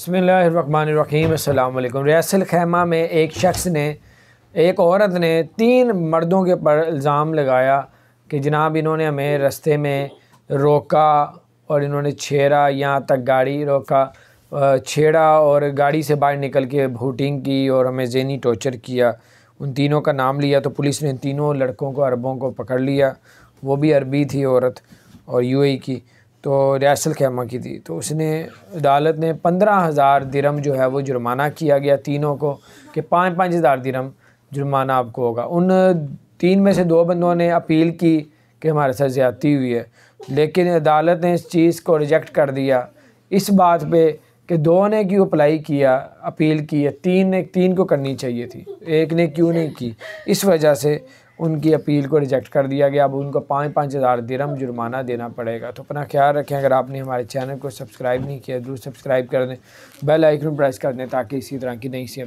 बसमीम रियासल खैमा में एक शख्स ने एक औरत ने तीन मर्दों के पर इल्ज़ाम लगाया कि जनाब इन्होंने हमें रस्ते में रोका और इन्होंने छेड़ा यहाँ तक गाड़ी रोका छेड़ा और गाड़ी से बाहर निकल के भूटिंग की और हमें जहनी टॉर्चर किया उन तीनों का नाम लिया तो पुलिस ने तीनों लड़कों को अरबों को पकड़ लिया वो भी अरबी थी औरत और यूएई की तो रियासल खेमा की थी तो उसने अदालत ने पंद्रह हज़ार दिरम जो है वो जुर्माना किया गया तीनों को कि पाँच पाँच हज़ार दिरम जुर्माना आपको होगा उन तीन में से दो बंदों ने अपील की कि हमारे साथ ज़्यादती हुई है लेकिन अदालत ने इस चीज़ को रिजेक्ट कर दिया इस बात पे कि दो ने क्यों अप्लाई किया अपील की है तीन ने तीन को करनी चाहिए थी एक ने क्यों नहीं की इस वजह से उनकी अपील को रिजेक्ट कर दिया गया अब उनको पाँच पाँच हज़ार दिरम जुर्माना देना पड़ेगा तो अपना ख्याल रखें अगर आपने हमारे चैनल को सब्सक्राइब नहीं किया जरूर सब्सक्राइब कर दें बेल आइकन प्रेस कर दें ताकि इसी तरह की नई सी